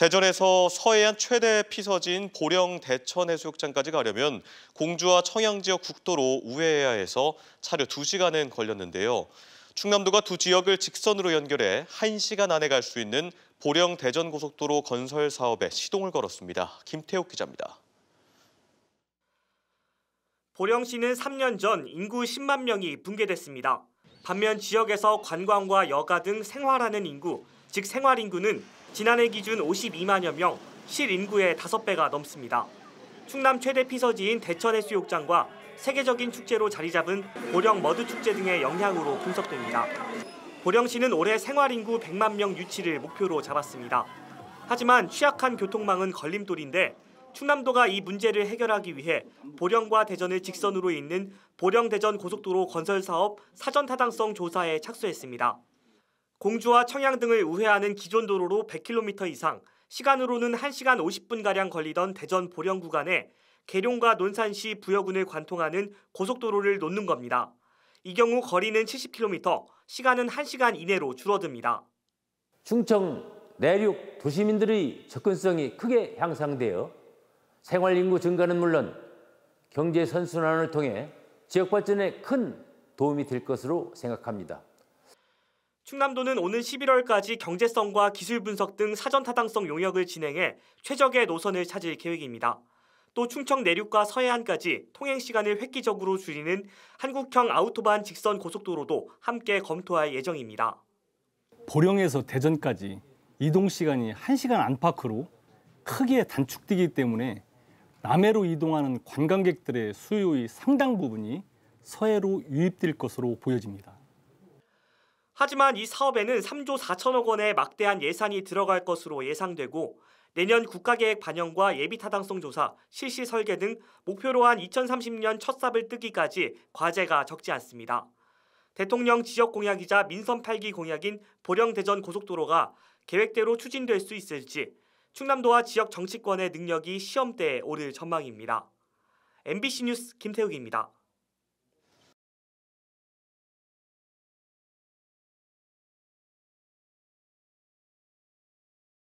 대전에서 서해안 최대 피서지인 보령 대천 해수욕장까지 가려면 공주와 청양 지역 국도로 우회해야 해서 차를 2시간은 걸렸는데요. 충남도가 두 지역을 직선으로 연결해 한시간 안에 갈 수 있는 보령 대전 고속도로 건설 사업에 시동을 걸었습니다. 김태욱 기자입니다. 보령시는 3년 전 인구 10만 명이 붕괴됐습니다. 반면 지역에서 관광과 여가 등 생활하는 인구, 즉 생활인구는 지난해 기준 52만여 명, 실인구의 5배가 넘습니다. 충남 최대 피서지인 대천해수욕장과 세계적인 축제로 자리 잡은 보령 머드축제 등의 영향으로 분석됩니다. 보령시는 올해 생활인구 100만 명 유치를 목표로 잡았습니다. 하지만 취약한 교통망은 걸림돌인데 충남도가 이 문제를 해결하기 위해 보령과 대전을 직선으로 잇는 보령대전 고속도로 건설 사업 사전 타당성 조사에 착수했습니다. 공주와 청양 등을 우회하는 기존 도로로 100km 이상, 시간으로는 1시간 50분가량 걸리던 대전 보령 구간에 계룡과 논산시 부여군을 관통하는 고속도로를 놓는 겁니다. 이 경우 거리는 70km, 시간은 1시간 이내로 줄어듭니다. 충청 내륙 도시민들의 접근성이 크게 향상되어 생활 인구 증가는 물론 경제 선순환을 통해 지역 발전에 큰 도움이 될 것으로 생각합니다. 충남도는 오는 11월까지 경제성과 기술 분석 등 사전 타당성 용역을 진행해 최적의 노선을 찾을 계획입니다. 또 충청 내륙과 서해안까지 통행 시간을 획기적으로 줄이는 한국형 아우토반 직선 고속도로도 함께 검토할 예정입니다. 보령에서 대전까지 이동 시간이 1시간 안팎으로 크게 단축되기 때문에 남해로 이동하는 관광객들의 수요의 상당 부분이 서해로 유입될 것으로 보여집니다. 하지만 이 사업에는 3조 4천억 원의 막대한 예산이 들어갈 것으로 예상되고 내년 국가계획 반영과 예비타당성 조사, 실시 설계 등 목표로 한 2030년 첫 삽을 뜨기까지 과제가 적지 않습니다. 대통령 지역 공약이자 민선 8기 공약인 보령 대전 고속도로가 계획대로 추진될 수 있을지 충남도와 지역 정치권의 능력이 시험대에 오를 전망입니다. MBC 뉴스 김태욱입니다.